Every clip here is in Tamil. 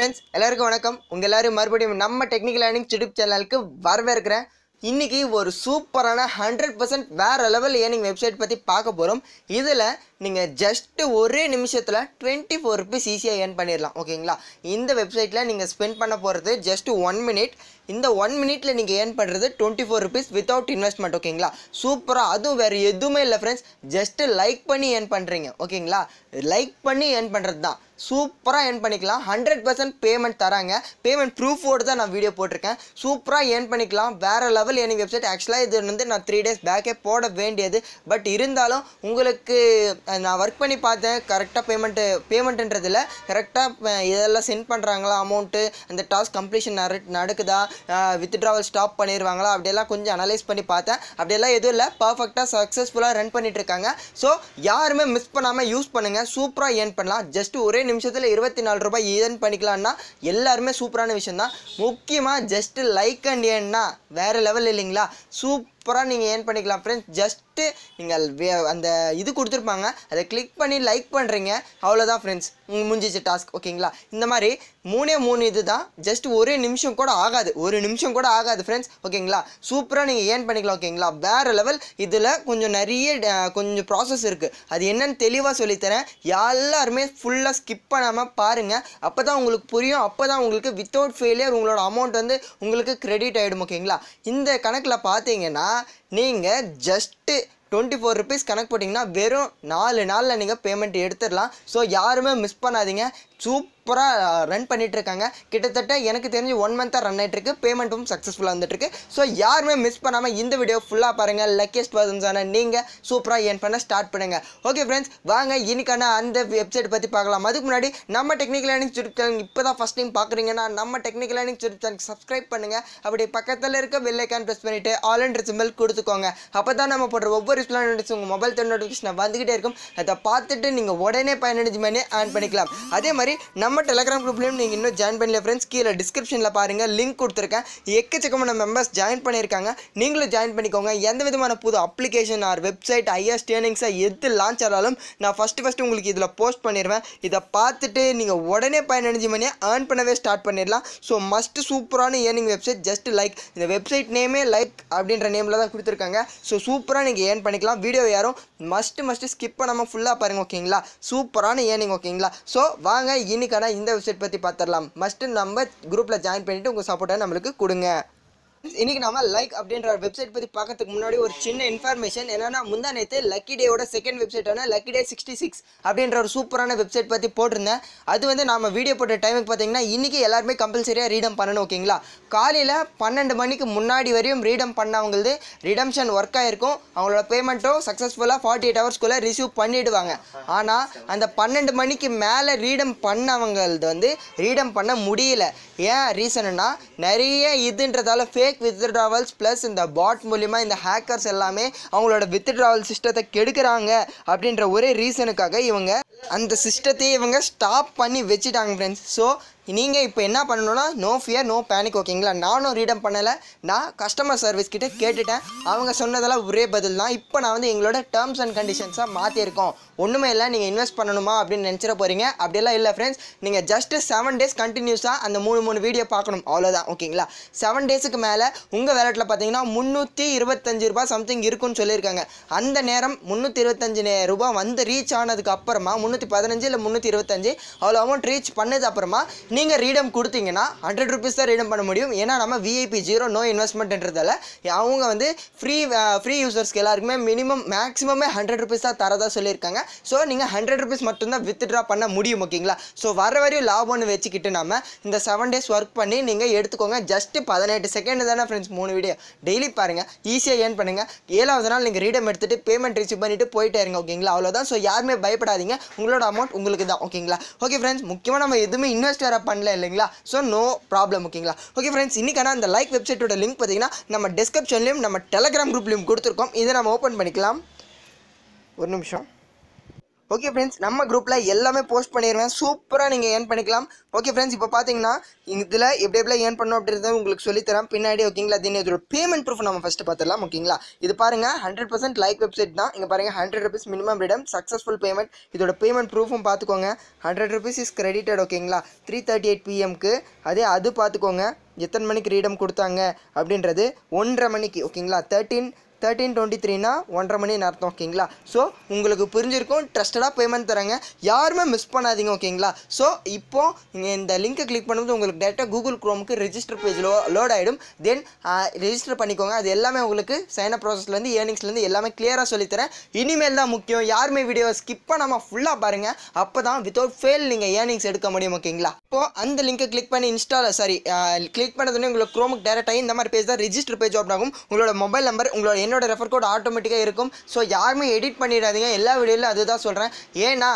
ஃப்ரெண்ட்ஸ் எல்லாருக்கும் வணக்கம் உங்கள் எல்லோரும் மறுபடியும் நம்ம டெக்னிக்கல் லேர்னிங் யூடியூப் சேனலுக்கு வரவேற்கிறேன் இன்றைக்கி ஒரு சூப்பரான ஹண்ட்ரட் பர்சன்ட் வேறு லெவல் ஏர்னிங் வெப்சைட் பற்றி பார்க்க போகிறோம் இதில் நீங்கள் ஜஸ்ட்டு ஒரே நிமிஷத்தில் டுவெண்ட்டி ஃபோர் ருபீஸ் ஈஸியாக ஏர்ன் பண்ணிடலாம் ஓகேங்களா இந்த வெப்சைட்டில் நீங்கள் ஸ்பெண்ட் பண்ண போகிறது ஜஸ்ட்டு ஒன் மினிட் இந்த ஒன் மினிட்டில் நீங்கள் ஏர்ன் பண்ணுறது twenty four rupees without investment ஓகேங்களா சூப்பராக அதுவும் வேறு எதுவுமே இல்லை ஃப்ரெண்ட்ஸ் ஜஸ்ட்டு லைக் பண்ணி ஏர்ன் பண்ணுறீங்க ஓகேங்களா லைக் பண்ணி ஏர்ன் பண்ணுறது தான் சூப்பராக ஏர்ன் பண்ணிக்கலாம் ஹண்ட்ரட் பர்சன்ட் பேமெண்ட் தராங்க பேமெண்ட் ப்ரூஃபோடு தான் நான் வீடியோ போட்டிருக்கேன் சூப்பராக ஏர்ன் பண்ணிக்கலாம் வேறு லெவல் ஏர்னிங் வெப்சைட் ஆக்சுவலாக இது வந்து நான் த்ரீ டேஸ் பேக்கே போட வேண்டியது பட் இருந்தாலும் உங்களுக்கு நான் ஒர்க் பண்ணி பார்த்தேன் கரெக்டாக பேமெண்ட்டு பேமெண்ட்டுன்றதில் கரெக்டாக இதெல்லாம் சென்ட் பண்ணுறாங்களா அமௌண்ட்டு அந்த டாஸ்க் கம்ப்ளீஷன் நட நடக்குதா வித்ட்ராவல் ஸ்டாப் பண்ணிடுவாங்களா அப்படியெல்லாம் கொஞ்சம் அனலைஸ் பண்ணி பார்த்தேன் அப்படியெல்லாம் எதுவும் இல்லை பர்ஃபெக்டாக சக்ஸஸ்ஃபுல்லாக ரன் பண்ணிகிட்ருக்காங்க ஸோ யாருமே மிஸ் பண்ணாமல் யூஸ் பண்ணுங்கள் சூப்பராக ஏர்ன் பண்ணலாம் ஜஸ்ட் ஒரே நிமிஷத்தில் இருபத்தி நாலு ரூபாய் ஏர்ன் பண்ணிக்கலான்னா எல்லாருமே சூப்பரான விஷயம் தான் முக்கியமாக ஜஸ்ட்டு லைக் அண்ட் ஏன்னா வேறு லெவல் இல்லைங்களா சூப் சூப்பராக நீங்கள் ஏன் பண்ணிக்கலாம் ஃப்ரெண்ட்ஸ் ஜஸ்ட்டு நீங்கள் அந்த இது கொடுத்துருப்பாங்க அதை கிளிக் பண்ணி லைக் பண்ணுறீங்க அவ்வளோதான் ஃப்ரெண்ட்ஸ் முடிஞ்சிச்சு டாஸ்க் ஓகேங்களா இந்த மாதிரி மூணே மூணு இது தான் ஜஸ்ட் ஒரு நிமிஷம் கூட ஆகாது ஒரு நிமிஷம் கூட ஆகாது ஃப்ரெண்ட்ஸ் ஓகேங்களா சூப்பராக நீங்கள் ஏன் பண்ணிக்கலாம் ஓகேங்களா வேறு லெவல் இதில் கொஞ்சம் நிறைய கொஞ்சம் ப்ராசஸ் இருக்குது அது என்னன்னு தெளிவாக சொல்லித்தரேன் எல்லாருமே ஃபுல்லாக ஸ்கிப் பண்ணாமல் பாருங்கள் அப்போ தான் உங்களுக்கு புரியும் அப்போ தான் உங்களுக்கு வித்தவுட் ஃபெயிலியர் உங்களோட அமௌண்ட் வந்து உங்களுக்கு க்ரெடிட் ஆகிடும் ஓகேங்களா இந்த கணக்கில் பார்த்தீங்கன்னா நீங்கள் ஜஸ்ட்டு டுவெண்ட்டி ஃபோர் ருபீஸ் கணக்கு போட்டிங்கன்னா வெறும் நாலு நாளில் நீங்கள் பேமெண்ட் எடுத்துடலாம் ஸோ யாருமே மிஸ் பண்ணாதீங்க சூப் சூப்பராக ரன் பண்ணிகிட்ருக்காங்க கிட்டத்தட்ட எனக்கு தெரிஞ்சு ஒன் மந்த்தாக ரன் ஆகிட்டுருக்கு பேமெண்ட்டும் சக்ஸஸ்ஃபுல்லாக வந்துட்டுருக்கு ஸோ யாருமே மிஸ் பண்ணாமல் இந்த வீடியோ ஃபுல்லாக பாருங்கள் லக்கியஸ்ட் பர்சன்ஸான நீங்கள் சூப்பராக ஏன் பண்ண ஸ்டார்ட் பண்ணுங்கள் ஓகே ஃப்ரெண்ட்ஸ் வாங்க இன்னைக்கான அந்த வெப்சைட் பற்றி பார்க்கலாம் அதுக்கு முன்னாடி நம்ம டெக்னிக்கல் லேர்னிங் யூடியூப் சேனல் இப்போ தான் ஃபஸ்ட் டைம் பார்க்குறீங்கன்னா நம்ம technical learning YouTube channel subscribe பண்ணுங்கள் அப்படி பக்கத்தில் இருக்க வெள்ளைக்கான் ப்ரெஸ் பண்ணிவிட்டு ஆல் அண்ட் சிம்பிள் கொடுத்துக்கோங்க அப்போ தான் நம்ம போடுற ஒவ்வொரு ஸ்பிளான் உங்கள் மொபைல் தென் நோட்டிஃபிகேஷன் வந்துகிட்டே இருக்கும் அதை பார்த்துட்டு நீங்கள் உடனே பயனடைஞ்சு பண்ணி ஆன் பண்ணிக்கலாம் அதே மாதிரி நம்ம நம்ம டெலகிராம் குரூப்லேயும் நீங்கள் இன்னும் ஜாயின் பண்ணல ஃப்ரெண்ட்ஸ் கீழே டிஸ்கிரிப்ஷனில் பாருங்கள் லிங்க் கொடுத்துருக்கேன் எக்கச்சக்கமான மெம்பர்ஸ் ஜாயின் பண்ணியிருக்காங்க நீங்களும் ஜாயின் பண்ணிக்கோங்க எந்த விதமான புது அப்ளிகேஷன் ஆர் வெப்சைட் ஐஎஸ் டேர்னிங்ஸை எது லான்ச் ஆனாலும் நான் ஃபஸ்ட்டு ஃபஸ்ட்டு உங்களுக்கு இதில் போஸ்ட் பண்ணிடுவேன் இதை பார்த்துட்டு நீங்கள் உடனே பயனடைஞ்சு மணியை ஏர்ன் பண்ணவே ஸ்டார்ட் பண்ணிடலாம் ஸோ மஸ்ட்டு சூப்பரான ஏர்னிங் வெப்சைட் ஜஸ்ட் லைக் இந்த வெப்சைட் நேமே லைக் அப்படின்ற நேமில் தான் கொடுத்துருக்காங்க ஸோ சூப்பராக நீங்கள் ஏர்ன் பண்ணிக்கலாம் வீடியோ யாரும் மஸ்ட்டு மஸ்ட்டு ஸ்கிப் பண்ணாமல் ஃபுல்லாக பாருங்கள் ஓகேங்களா சூப்பரான ஏர்னிங் ஓகேங்களா ஸோ வாங்க இன்னைக்கான இந்த வெப்சைட் பற்றி பார்த்துடலாம் மஸ்ட் நம்ம குரூப்பில் ஜாயின் பண்ணிவிட்டு உங்கள் சப்போர்ட்டை நம்மளுக்கு கொடுங்க இன்னைக்கு நாம லைக் அப்படின்ற வெப்சைட் பற்றி பார்க்கறதுக்கு முன்னாடி ஒரு சின்ன இன்ஃபர்மேஷன் என்னன்னா முந்தா நேற்று லக்கி டேயோட செகண்ட் வெப்சைட்டான லக்கி டே சிக்ஸ்டி சிக்ஸ் அப்படின்ற ஒரு சூப்பரான வெப்சைட் பற்றி போட்டிருந்தேன் அது வந்து நம்ம வீடியோ போட்ட டைமுக்கு பார்த்தீங்கன்னா இன்றைக்கி எல்லாருமே கம்பல்சரியாக ரீடம் பண்ணணும் ஓகேங்களா காலையில் பன்னெண்டு மணிக்கு முன்னாடி வரையும் ரீடம் பண்ணவங்களது ரிடம்ஷன் ஒர்க் ஆகிருக்கும் அவங்களோட பேமெண்ட்டும் சக்ஸஸ்ஃபுல்லாக ஃபார்ட்டி எயிட் ஹவர்ஸ்க்குள்ளே ரிசீவ் பண்ணிடுவாங்க ஆனால் அந்த பன்னெண்டு மணிக்கு மேலே ரீடம் பண்ணவங்களது வந்து ரீடம் பண்ண முடியல ஏன் ரீசன்னா நிறைய இதுன்றதால ஃபேக் வித்ட்ராவல்ஸ் ப்ளஸ் இந்த பாட் மூலிமா இந்த ஹேக்கர்ஸ் எல்லாமே அவங்களோட வித்ட்ராவல் சிஸ்டத்தை கெடுக்கிறாங்க அப்படின்ற ஒரே ரீசனுக்காக இவங்க அந்த சிஸ்டத்தையே இவங்க ஸ்டாப் பண்ணி வச்சுட்டாங்க ஃப்ரெண்ட்ஸ் ஸோ நீங்கள் இப்போ என்ன பண்ணணும்னா நோ ஃபியர் நோ பேனிக் ஓகேங்களா நானும் ரீடம் பண்ணலை நான் கஸ்டமர் சர்வீஸ் கிட்டே கேட்டுட்டேன் அவங்க சொன்னதெல்லாம் ஒரே பதில் தான் இப்போ நான் வந்து எங்களோட டேர்ம்ஸ் அண்ட் கண்டிஷன்ஸாக மாற்றிருக்கோம் ஒன்றுமே இல்லை நீங்கள் இன்வெஸ்ட் பண்ணணுமா அப்படின்னு நினச்சிட போகிறீங்க அப்படியெல்லாம் இல்லை ஃப்ரெண்ட்ஸ் நீங்கள் ஜஸ்ட்டு செவன் டேஸ் கண்டினியூஸாக அந்த மூணு மூணு வீடியோ பார்க்கணும் அவ்வளோதான் ஓகேங்களா செவன் டேஸுக்கு மேலே உங்கள் வேலட்டில் பார்த்தீங்கன்னா முந்நூற்றி இருபத்தஞ்சு ரூபா சம்திங் இருக்குன்னு சொல்லியிருக்காங்க அந்த நேரம் முந்நூற்றி இருபத்தஞ்சு ரூபா வந்து ரீச் ஆனதுக்கு அப்புறமா முந்நூற்றி பதினஞ்சு இல்லை முந்நூற்றி இருபத்தஞ்சு அவ்வளோ அமௌண்ட் ரீச் பண்ணது அப்புறமா நீ நீங்கள் ரீடம் கொடுத்தீங்கன்னா ஹண்ட்ரட் ருபீஸ் தான் ரீடம் பண்ண முடியும் ஏன்னா நம்ம விஐபி ஜீரோ நோ இன்வெஸ்ட்மெண்ட்ன்றதால அவங்க வந்து ஃப்ரீ ஃப்ரீ யூசர்ஸ்க்கு எல்லாருக்குமே மினிமம் மேக்ஸிமமே ஹண்ட்ரட் ருபீஸ் தான் தரதாக சொல்லியிருக்காங்க ஸோ நீங்கள் ஹண்ட்ரட் ருபீஸ் மட்டும்தான் வித்ட்ரா பண்ண முடியும் ஓகேங்களா ஸோ வர வரையும் லாபம்னு வச்சுக்கிட்டு நம்ம இந்த செவன் டேஸ் ஒர்க் பண்ணி நீங்கள் எடுத்துக்கோங்க ஜஸ்ட்டு பதினெட்டு செகண்ட் தானே ஃப்ரெண்ட்ஸ் மூணு வீடியோ டெய்லி பாருங்கள் ஈஸியாக ஏர்ன் பண்ணுங்கள் ஏழாவது நாள் நீங்கள் ரீடம் எடுத்துகிட்டு பேமெண்ட் ரிசீவ் பண்ணிவிட்டு போயிட்டே இருங்க ஓகேங்களா அவ்வளோதான் ஸோ யாருமே பயப்படாதீங்க உங்களோட அமௌண்ட் உங்களுக்கு தான் ஓகேங்களா ஓகே ஃப்ரெண்ட்ஸ் முக்கியமாக நம்ம எதுவுமே இன்வெஸ்ட் வேறு சரியாக பண்ணல இல்லைங்களா ஸோ நோ ப்ராப்ளம் ஓகேங்களா ஓகே ஃப்ரெண்ட்ஸ் இன்றைக்கான அந்த லைக் வெப்சைட்டோட லிங்க் பார்த்தீங்கன்னா நம்ம டிஸ்கிரிப்ஷன்லேயும் நம்ம டெலகிராம் குரூப்லேயும் கொடுத்துருக்கோம் இதை நம்ம ஓப்பன் பண்ணிக்கலாம் ஒரு நிமிஷம் ஓகே ஃப்ரெண்ட்ஸ் நம்ம குரூப்பில் எல்லாமே போஸ்ட் பண்ணிடுவேன் சூப்பராக நீங்கள் ஏர்ன் பண்ணிக்கலாம் ஓகே ஃப்ரெண்ட்ஸ் இப்போ பார்த்தீங்கன்னா இதில் எப்படி எப்படி ஏர்ன் பண்ணணும் அப்படின்றத உங்களுக்கு சொல்லித்தரேன் பின்னாடி ஓகேங்களா தினி இதோட பேமெண்ட் ப்ரூஃப் நம்ம ஃபஸ்ட்டு பார்த்துடலாம் ஓகேங்களா இது பாருங்கள் ஹண்ட்ரட் பர்சன்ட் லைக் வெப்சைட் தான் இங்கே பாருங்கள் hundred rupees minimum redeem successful payment இதோட பேமெண்ட் ப்ரூஃபும் பார்த்துக்கோங்க ஹண்ட்ரட் ருபீஸ் இஸ் கிரெடிட்டட் ஓகேங்களா த்ரீ தேர்ட்டி எயிட் பிஎம்க்கு அதே அது பார்த்துக்கோங்க எத்தனை மணிக்கு ரீடம் கொடுத்தாங்க அப்படின்றது ஒன்றரை மணிக்கு ஓகேங்களா தேர்ட்டின் தேர்ட்டின் டுவெண்ட்டி த்ரீனா ஒன்றரை மணி அர்த்தம் ஓகேங்களா ஸோ உங்களுக்கு புரிஞ்சிருக்கும் ட்ரஸ்டடாக பேமெண்ட் தராங்க யாருமே மிஸ் பண்ணாதீங்க ஓகேங்களா ஸோ இப்போ இந்த லிங்கை கிளிக் பண்ணும்போது உங்களுக்கு டேரெக்டாக கூகுள் குரோமுக்கு ரிஜிஸ்டர் பேஜ் லோட் ஆகிடும் தென் ரிஜிஸ்டர் பண்ணிக்கோங்க அது எல்லாமே உங்களுக்கு சைன ப்ராசஸ்லேருந்து ஏர்னிங்ஸ்லேருந்து எல்லாமே கிளியராக சொல்லித்தரேன் இனிமேல் தான் முக்கியம் யாருமே வீடியோவை ஸ்கிப் பண்ணாமல் ஃபுல்லாக பாருங்கள் அப்போ தான் வித்தவுட் ஃபெயில் நீங்கள் ஏர்னிங்ஸ் எடுக்க முடியும் ஓகேங்களா இப்போ அந்த லிங்கை கிளிக் பண்ணி இன்ஸ்டாவில் சாரி கிளிக் பண்ணதுன்னு உங்களுக்கு குரோமுக்கு டேரெக்டாக இந்த மாதிரி பேஜ் தான் ரிஜிஸ்டர் பேஜ் ஓப்பன் ஆகும் உங்களோட மொபைல் நம்பர் உங்களோட என்னோடய ரெஃபர் கோட் ஆட்டோமேட்டிக்காக இருக்கும் ஸோ யாருமே எடிட் பண்ணிடாதீங்க எல்லா வீடியோவிலும் அதுதான் சொல்கிறேன் ஏன்னா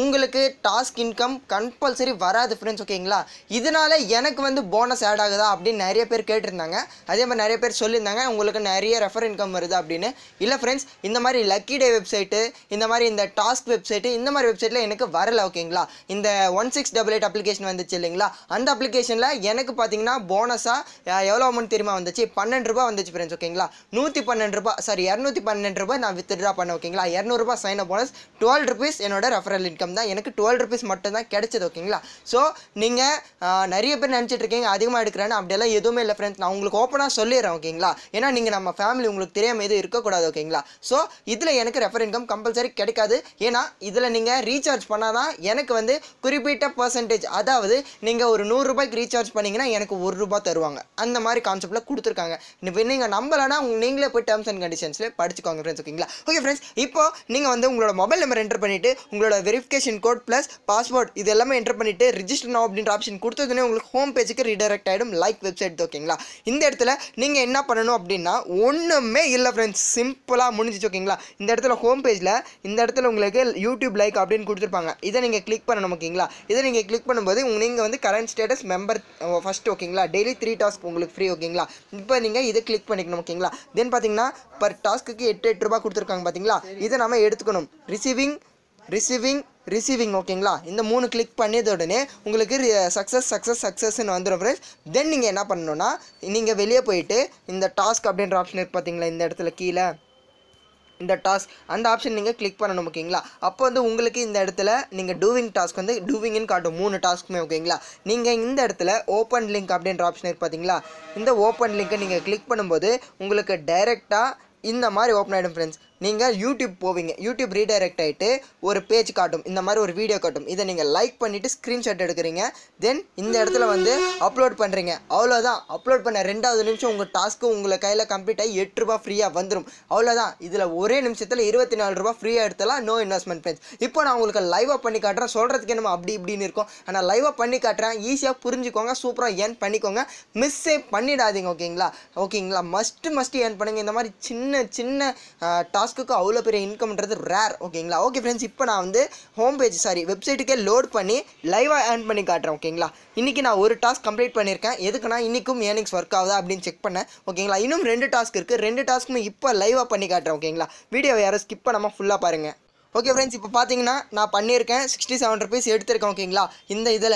உங்களுக்கு டாஸ்க் இன்கம் கம்பல்சரி வராது ஃப்ரெண்ட்ஸ் ஓகேங்களா இதனால் எனக்கு வந்து போனஸ் ஆட் ஆகுதா அப்படின்னு நிறைய பேர் கேட்டிருந்தாங்க அதே மாதிரி நிறைய பேர் சொல்லியிருந்தாங்க உங்களுக்கு நிறைய ரெஃபர் இன்கம் வருது அப்படின்னு இல்லை ஃப்ரெண்ட்ஸ் இந்த மாதிரி லக்கி டே வெப்சைட்டு இந்த மாதிரி இந்த டாஸ்க் வெப்சைட்டு இந்த மாதிரி வெப்சைட்டில் எனக்கு வரல ஓகேங்களா இந்த one six double eight application வந்துச்சு இல்லைங்களா அந்த அப்ளிகேஷனில் எனக்கு பார்த்தீங்கன்னா போனஸாக எவ்வளோ அமௌண்ட் தெரியுமா வந்துச்சு பன்னெண்டு ரூபா வந்துச்சு ஃப்ரெண்ட்ஸ் ஓகேங்களா நூற்றி பன்னெண்டு ரூபா சாரி இரநூத்தி பன்னெண்டு ரூபாய் நான் வித்ட்ரா பண்ணேன் ஓகேங்களா இரநூறுபா சைன் போனஸ் டுவெல் ருபீஸ் என்னோட ரெஃபரல் இன்கம் தான் எனக்கு டுவெல் ருபீஸ் மட்டும் தான் கிடைச்சது ஓகேங்களா ஸோ நீங்கள் நிறைய பேர் நினச்சிட்டு இருக்கீங்க அதிகமாக எடுக்கிறேன்னு அப்படியெல்லாம் எதுவுமே இல்லை ஃப்ரெண்ட்ஸ் நான் உங்களுக்கு ஓப்பனாக சொல்லிடுறேன் ஓகேங்களா ஏன்னா நீங்கள் நம்ம ஃபேமிலி உங்களுக்கு தெரியாமல் எதுவும் இருக்கக்கூடாது ஓகேங்களா ஸோ இதில் எனக்கு ரெஃபர் இன்கம் கம்பல்சரி கிடைக்காது ஏன்னா இதில் நீங்கள் ரீசார்ஜ் பண்ணால் தான் எனக்கு வந்து குறிப்பிட்ட பர்சன்டேஜ் அதாவது நீங்கள் ஒரு நூறுரூபாய்க்கு ரீசார்ஜ் பண்ணிங்கன்னா எனக்கு ஒரு ரூபா தருவாங்க அந்த மாதிரி கான்செப்ட்டில் கொடுத்துருக்காங்க இப்போ நீங்கள் நம்பலைன்னா நீங்களே போய் டேர்ம்ஸ் அண்ட் கண்டிஷன்ஸில் படிச்சுக்கோங்க ஃப்ரெண்ட்ஸ் ஓகேங்களா ஓகே ஃப்ரெண்ட்ஸ் இப்போ நீங்கள் வந்து உங்களோட மொபைல் நம்பர் என்டர் பண்ணிவிட்டு உங்களோட very verification code plus password இது எல்லாமே என்டர் பண்ணிவிட்டு ரிஜிஸ்டர் நோ அப்படின்ற ஆப்ஷன் கொடுத்ததுனே உங்களுக்கு ஹோம் பேஜுக்கு ரீடைரக்ட் ஆகிடும் லைக் வெப்சைட் ஓகேங்களா இந்த இடத்துல நீங்கள் என்ன பண்ணணும் அப்படின்னா ஒன்றுமே இல்லை ஃப்ரெண்ட்ஸ் சிம்பிளாக முடிஞ்சிச்சு ஓகேங்களா இந்த இடத்துல ஹோம் பேஜில் இந்த இடத்துல உங்களுக்கு யூடியூப் லைக் அப்படின்னு கொடுத்துருப்பாங்க இதை நீங்கள் கிளிக் பண்ணணும் ஓகேங்களா இதை நீங்கள் கிளிக் பண்ணும்போது நீங்கள் வந்து கரண்ட் ஸ்டேட்டஸ் மெம்பர் ஃபஸ்ட் ஓகேங்களா டெய்லி த்ரீ டாஸ்க் உங்களுக்கு ஃப்ரீ ஓகேங்களா இப்போ நீங்கள் இதை கிளிக் பண்ணிக்கணும் ஓகேங்களா தென் பார்த்தீங்கன்னா பர் டாஸ்க்கு எட்டு எட்டு ரூபா கொடுத்துருக்காங்க பார்த்தீங்களா இதை நம்ம எடுத்துக்கணும் ரிசீவிங் ரிசீவிங் ரிசீவிங் ஓகேங்களா இந்த மூணு கிளிக் பண்ணியது உடனே உங்களுக்கு சக்ஸஸ் சக்ஸஸ் சக்ஸஸ்ன்னு வந்துடும் ஃப்ரெண்ட்ஸ் தென் நீங்கள் என்ன பண்ணணும்னா நீங்கள் வெளியே போயிட்டு இந்த டாஸ்க் அப்படின்ற ஆப்ஷன் இருக்கு பார்த்தீங்களா இந்த இடத்துல கீழே இந்த டாஸ்க் அந்த ஆப்ஷன் நீங்கள் கிளிக் பண்ணணும் ஓகேங்களா அப்போ வந்து உங்களுக்கு இந்த இடத்துல நீங்கள் டூவிங் டாஸ்க் வந்து டூவிங்னு காட்டும் மூணு டாஸ்க்குமே ஓகேங்களா நீங்கள் இந்த இடத்துல ஓப்பன் லிங்க் அப்படின்ற ஆப்ஷன் இருக்கு பார்த்தீங்களா இந்த ஓப்பன் லிங்க்கை நீங்கள் கிளிக் பண்ணும்போது உங்களுக்கு டைரெக்டாக இந்த மாதிரி ஓப்பன் ஆகிடும் ஃப்ரெண்ட்ஸ் நீங்கள் யூடியூப் போவீங்க யூடியூப் ரீடைரக்ட் ஆகிட்டு ஒரு பேஜ் காட்டும் இந்த மாதிரி ஒரு வீடியோ காட்டும் இதை நீங்கள் லைக் பண்ணிவிட்டு ஸ்க்ரீன்ஷாட் எடுக்கிறீங்க தென் இந்த இடத்துல வந்து அப்லோட் பண்ணுறீங்க அவ்வளோதான் அப்லோட் பண்ண ரெண்டாவது நிமிஷம் உங்கள் டாஸ்க்கு உங்களை கையில் கம்ப்ளீட் ஆகி எட்டு ரூபா ஃப்ரீயாக வந்துடும் அவ்வளோதான் இதில் ஒரே நிமிஷத்தில் இருபத்தி நாலு ரூபா ஃப்ரீயாக எடுத்தலாம் நோ இன்வெஸ்ட்மெண்ட் பேஜ் இப்போ நான் உங்களுக்கு லைவாக பண்ணி காட்டுறேன் சொல்கிறதுக்கு நம்ம அப்படி இப்படின்னு இருக்கும் ஆனால் லைவாக பண்ணி காட்டுறேன் ஈஸியாக புரிஞ்சுக்கோங்க சூப்பராக ஏர்ன் பண்ணிக்கோங்க மிஸ்ஸே பண்ணிடாதீங்க ஓகேங்களா ஓகேங்களா மஸ்ட்டு மஸ்ட்டு ஏர்ன் பண்ணுங்கள் இந்த மாதிரி சின்ன சின்ன டாஸ்க் டாஸ்க்குக்கு அவ்வளோ பெரிய இன்கம்ன்றது ரேர் ஓகேங்களா ஓகே ஃப்ரெண்ட்ஸ் இப்போ நான் வந்து ஹோம் பேஜ் சாரி வெப்சைட்டுக்கே லோட் பண்ணி லைவாக ஏர்ன் பண்ணி காட்டுறேன் ஓகேங்களா இன்றைக்கி நான் ஒரு டாஸ்க் கம்ப்ளீட் பண்ணியிருக்கேன் எதுக்குன்னா இன்றைக்கும் ஏர்னிங்ஸ் ஒர்க் ஆகுதா அப்படின்னு செக் பண்ணேன் ஓகேங்களா இன்னும் ரெண்டு டாஸ்க் இருக்குது ரெண்டு டாஸ்க்குமே இப்போ லைவாக பண்ணி காட்டுறேன் ஓகேங்களா வீடியோ யாரும் ஸ்கிப் பண்ணாமல் ஃபுல்லாக பாருங்கள் ஓகே ஃப்ரெண்ட்ஸ் இப்போ பார்த்தீங்கன்னா நான் பண்ணியிருக்கேன் சிக்ஸ்டி செவன் ருபீஸ் எடுத்திருக்கேன் ஓகேங்களா இந்த இதில்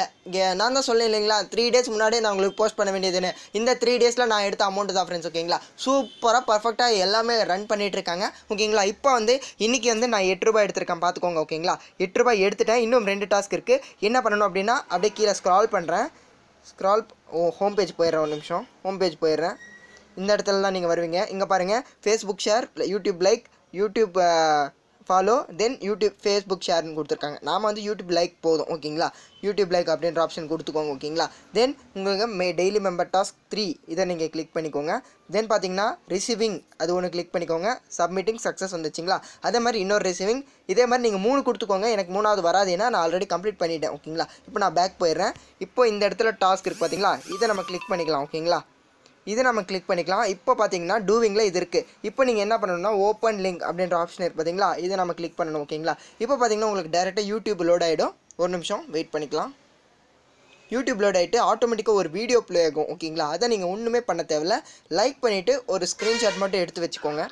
நான் தான் சொல்லேன் இல்லைங்களா த்ரீ டேஸ் முன்னாடியே நான் உங்களுக்கு போஸ்ட் பண்ண வேண்டியதுன்னு இந்த த்ரீ டேஸில் நான் எடுத்த அமௌண்ட் தான் ஃப்ரெண்ட்ஸ் ஓகேங்களா சூப்பராக பர்ஃபெக்டாக எல்லாமே ரன் பண்ணிகிட்டு இருக்காங்க ஓகேங்களா இப்போ வந்து இன்றைக்கி வந்து நான் எட்டு ரூபாய் எடுத்திருக்கேன் பார்த்துக்கோங்க ஓகேங்களா எட்டு ரூபாய் எடுத்துட்டேன் இன்னும் ரெண்டு டாஸ்க் இருக்குது என்ன பண்ணணும் அப்படின்னா அப்படியே கீழே ஸ்க்ரால் பண்ணுறேன் ஸ்க்ரால் ஓ ஹோம் பேஜ் போயிடுறேன் ஒரு நிமிஷம் ஹோம் பேஜ் போயிடுறேன் இந்த இடத்துல தான் நீங்கள் வருவீங்க இங்கே பாருங்கள் Facebook share YouTube like YouTube follow then YouTube Facebook ஷேர்னு கொடுத்துருக்காங்க நாம் வந்து யூடியூப் லைக் போதும் ஓகேங்களா யூடியூப் லைக் அப்படின்ற ஆப்ஷன் கொடுத்துக்கோங்க ஓகேங்களா தென் உங்களுக்கு மே டெய்லி மெம்பர் டாஸ்க் த்ரீ இதை நீங்கள் கிளிக் பண்ணிக்கோங்க தென் பார்த்தீங்கன்னா ரிசீவிங் அது ஒன்று கிளிக் பண்ணிக்கோங்க சப்மிட்டிங் சக்ஸஸ் வந்துச்சுங்களா அதே மாதிரி இன்னொரு ரிசீவிங் இதே மாதிரி நீங்கள் மூணு கொடுத்துக்கோங்க எனக்கு மூணாவது வராது ஏன்னா நான் ஆல்ரெடி கம்ப்ளீட் பண்ணிட்டேன் ஓகேங்களா இப்போ நான் பேக் போயிடுறேன் இப்போ இந்த இடத்துல டாஸ்க் இருக்குது பார்த்தீங்களா இதை நம்ம கிளிக் பண்ணிக்கலாம் ஓகேங்களா இது நம்ம கிளிக் பண்ணிக்கலாம் இப்போ பார்த்தீங்கன்னா டூவிங்கில் இது இருக்குது இப்போ நீங்கள் என்ன பண்ணணும்னா ஓப்பன் லிங்க் அப்படின்ற ஆப்ஷன் இருக்குது பார்த்தீங்களா இதை நம்ம கிளிக் பண்ணணும் ஓகேங்களா இப்போ பார்த்தீங்கன்னா உங்களுக்கு டேரெக்டாக யூடியூப் லோட் ஆகிடும் ஒரு நிமிஷம் வெயிட் பண்ணிக்கலாம் யூடியூப் லோட் ஆகிட்டு ஆட்டோமேட்டிக்காக ஒரு வீடியோ ப்ளே ஆகும் ஓகேங்களா அதை நீங்கள் ஒன்றுமே பண்ண தேவையில்ல லைக் பண்ணிவிட்டு ஒரு ஸ்க்ரீன்ஷாட் மட்டும் எடுத்து வச்சுக்கோங்க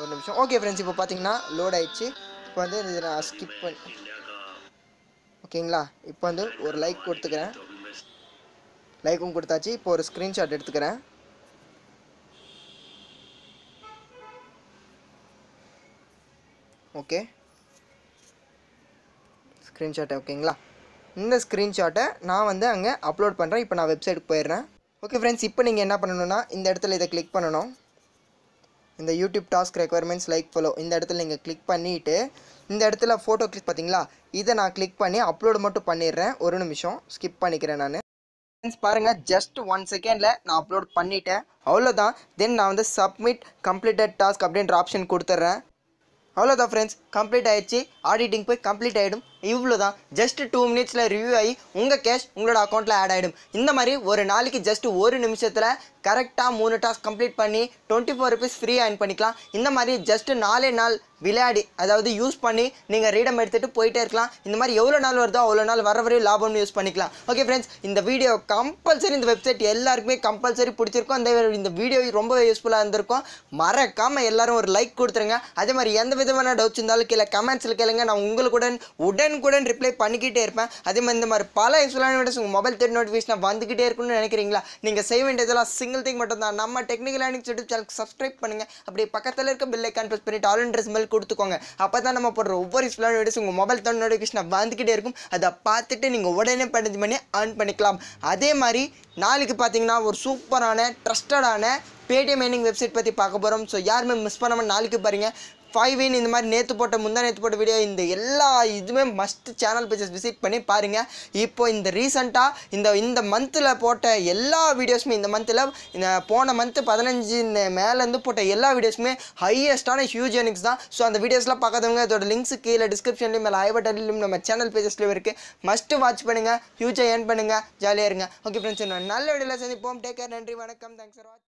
ஒரு நிமிஷம் ஓகே ஃப்ரெண்ட்ஸ் இப்போ பார்த்தீங்கன்னா லோட் ஆகிடுச்சு இப்போ வந்து இது நான் ஸ்கிப் பண்ணி ஓகேங்களா இப்போ வந்து ஒரு லைக் கொடுத்துக்கிறேன் லைக்கும் கொடுத்தாச்சு இப்போ ஒரு ஸ்க்ரீன்ஷாட் எடுத்துக்கிறேன் ஓகே ஸ்க்ரீன்ஷாட்டை ஓகேங்களா இந்த ஸ்க்ரீன்ஷாட்டை நான் வந்து அங்கே அப்லோட் பண்ணுறேன் இப்போ நான் வெப்சைட்டுக்கு போயிடுறேன் ஓகே ஃப்ரெண்ட்ஸ் இப்போ நீங்கள் என்ன பண்ணணும்னா இந்த இடத்துல இதை கிளிக் பண்ணணும் இந்த YouTube task requirements like follow இந்த இடத்துல நீங்கள் கிளிக் பண்ணிவிட்டு இந்த இடத்துல ஃபோட்டோ கிளிக் பார்த்தீங்களா இதை நான் கிளிக் பண்ணி அப்லோடு மட்டும் பண்ணிடுறேன் ஒரு நிமிஷம் ஸ்கிப் பண்ணிக்கிறேன் நான் ஃப்ரெண்ட்ஸ் பாருங்கள் ஜஸ்ட் ஒன் செகண்டில் நான் அப்லோட் பண்ணிட்டேன் அவ்வளோதான் தென் நான் வந்து சப்மிட் கம்ப்ளீட்டட் டாஸ்க் அப்படின்ற ஆப்ஷன் கொடுத்துட்றேன் அவ்வளோதான் ஃப்ரெண்ட்ஸ் கம்ப்ளீட் ஆயிடுச்சு ஆடிட்டிங் போய் கம்ப்ளீட் ஆகிடும் இவ்வளோ தான் ஜஸ்ட் டூ மினிட்ஸில் ரிவ்யூ ஆகி உங்கள் கேஷ் உங்களோட அக்கௌண்ட்டில் ஆட் ஆகிடும் இந்த மாதிரி ஒரு நாளைக்கு ஜஸ்ட் ஒரு நிமிஷத்தில் கரெக்டாக மூணு டாஸ்க் கம்ப்ளீட் பண்ணி twenty four rupees free earn பண்ணிக்கலாம் இந்த மாதிரி ஜஸ்ட் நாலே நாள் விளையாடி அதாவது யூஸ் பண்ணி நீங்கள் ரீடம் எடுத்துகிட்டு போயிட்டே இருக்கலாம் இந்த மாதிரி எவ்வளோ நாள் வருதோ அவ்வளோ நாள் வர வரையும் லாபம் யூஸ் பண்ணிக்கலாம் ஓகே ஃப்ரெண்ட்ஸ் இந்த வீடியோ கம்பல்சரி இந்த வெப்சைட் எல்லாருக்குமே கம்பல்சரி பிடிச்சிருக்கும் அந்த இந்த வீடியோ ரொம்ப யூஸ்ஃபுல்லாக இருந்திருக்கும் மறக்காமல் எல்லோரும் ஒரு லைக் கொடுத்துருங்க அதே மாதிரி எந்த விதமான டவுட்ஸ் இருந்தாலும் கீழே கமெண்ட்ஸில் கேளுங்க நான் உங்களுக்குடன் உடன் கூடன்னு கூட ரிப்ளை பண்ணிக்கிட்டே இருப்பேன் அதே மாதிரி இந்த மாதிரி பல யூஸ்ஃபுல்லான வீடியோஸ் உங்கள் மொபைல் தேர்ட் நோட்டிஃபிகேஷன் வந்துக்கிட்டே இருக்குன்னு நினைக்கிறீங்களா நீங்கள் செய்ய வேண்டியதெல்லாம் சிங்கிள் திங் மட்டும் தான் நம்ம டெக்னிக்கல் அனிக்ஸ் யூடியூப் சேனல் சப்ஸ்கிரைப் பண்ணுங்கள் அப்படி பக்கத்தில் இருக்க பில்லை கன்ஃபியூஸ் பண்ணிட்டு ஆல் இண்ட்ரெஸ் மேல் கொடுத்துக்கோங்க அப்போ தான் நம்ம போடுற ஒவ்வொரு யூஸ்ஃபுல்லான வீடியோஸ் உங்கள் மொபைல் தேர்ட் நோட்டிஃபிகேஷன் வந்துக்கிட்டே இருக்கும் அதை பார்த்துட்டு நீங்கள் உடனே பதினஞ்சு பண்ணி ஏர்ன் பண்ணிக்கலாம் அதே மாதிரி நாளைக்கு பார்த்தீங்கன்னா ஒரு சூப்பரான ட்ரஸ்டடான பேடிஎம் எர்னிங் வெப்சைட் பற்றி பார்க்க போகிறோம் ஸோ யாருமே மிஸ் பண்ணாமல் நாளைக்கு பாருங்கள் ஃபைவ் இன் இந்த மாதிரி நேற்று போட்ட முந்தா நேற்று போட்ட வீடியோ இந்த எல்லா இதுவுமே மஸ்ட் சேனல் பேஜஸ் விசிட் பண்ணி பாருங்கள் இப்போ இந்த ரீசெண்டாக இந்த இந்த மந்தில் போட்ட எல்லா வீடியோஸுமே இந்த மந்தில் இந்த போன மந்த்து பதினஞ்சு மேலேருந்து போட்ட எல்லா வீடியோஸுமே ஹையஸ்ட்டான ஹியூஜ் எனிக்ஸ் தான் ஸோ அந்த வீடியோஸ்லாம் பார்க்காதவங்க இதோட லிங்க்ஸ் கீழே டிஸ்கிரிப்ஷன்லையும் மேலே ஐ பட்டன்லையும் நம்ம சேனல் பேஜஸ்லையும் இருக்குது மஸ்ட்டு வாட்ச் பண்ணுங்கள் ஹியூஜை ஏன் பண்ணுங்கள் ஜாலியாக இருங்க ஓகே ஃப்ரெண்ட்ஸ் நான் நல்ல வீடியோவில் சந்திப்போம் டேக் கேர் நன்றி வணக்கம் தேங்க்ஸ் ஃபார் வாட்ச்